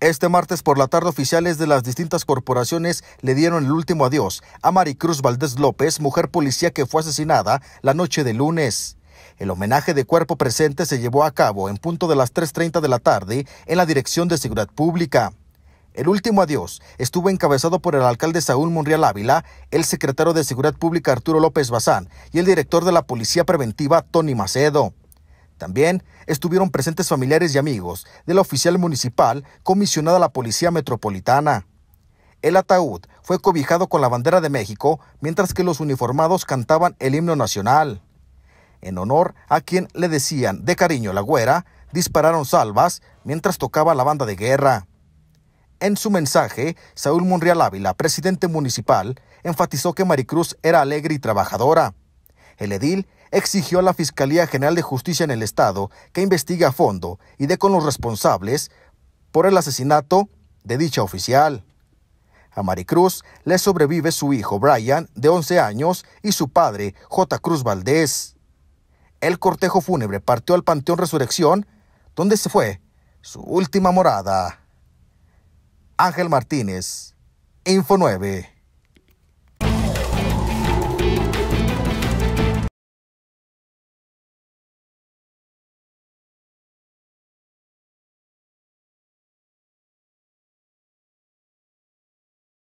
Este martes por la tarde oficiales de las distintas corporaciones le dieron el último adiós a Maricruz Valdés López, mujer policía que fue asesinada la noche de lunes. El homenaje de cuerpo presente se llevó a cabo en punto de las 3.30 de la tarde en la Dirección de Seguridad Pública. El último adiós estuvo encabezado por el alcalde Saúl Monreal Ávila, el secretario de Seguridad Pública Arturo López Bazán y el director de la Policía Preventiva Tony Macedo. También estuvieron presentes familiares y amigos de la oficial municipal comisionada a la Policía Metropolitana. El ataúd fue cobijado con la bandera de México mientras que los uniformados cantaban el himno nacional. En honor a quien le decían de cariño la güera, dispararon salvas mientras tocaba la banda de guerra. En su mensaje, Saúl Monreal Ávila, presidente municipal, enfatizó que Maricruz era alegre y trabajadora. El edil exigió a la Fiscalía General de Justicia en el Estado que investigue a fondo y dé con los responsables por el asesinato de dicha oficial. A Maricruz le sobrevive su hijo Brian, de 11 años, y su padre, J. Cruz Valdés. El cortejo fúnebre partió al Panteón Resurrección, donde se fue su última morada. Ángel Martínez, Info 9.